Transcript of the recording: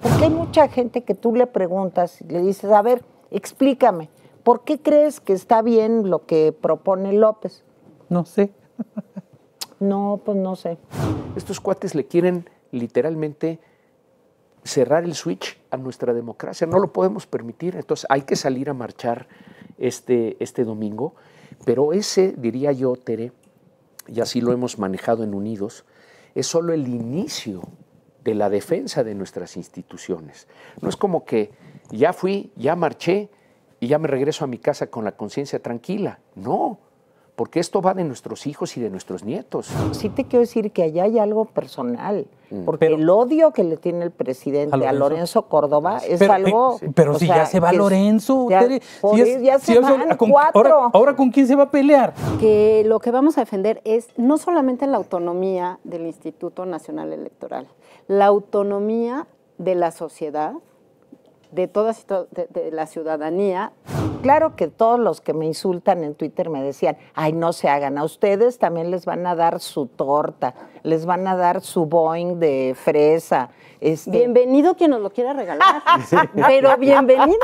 Porque hay mucha gente que tú le preguntas, le dices, a ver, explícame, ¿por qué crees que está bien lo que propone López? No sé. no, pues no sé. Estos cuates le quieren literalmente cerrar el switch a nuestra democracia. No lo podemos permitir. Entonces hay que salir a marchar este, este domingo. Pero ese, diría yo, Tere, y así lo hemos manejado en Unidos, es solo el inicio de la defensa de nuestras instituciones. No es como que ya fui, ya marché y ya me regreso a mi casa con la conciencia tranquila. No, porque esto va de nuestros hijos y de nuestros nietos. Sí te quiero decir que allá hay algo personal, mm. porque el odio que le tiene el presidente a Lorenzo, Córdoba es eh, algo... Pero si ya se va Lorenzo, ya, ya se van ah, cuatro. Ahora, con quién se va a pelear? Que lo que vamos a defender es no solamente la autonomía del Instituto Nacional Electoral, la autonomía de la sociedad, de toda la ciudadanía claro que todos los que me insultan en Twitter me decían, ay, no se hagan, a ustedes también les van a dar su torta, les van a dar su Boeing de fresa. Este bienvenido quien nos lo quiera regalar, pero bienvenido.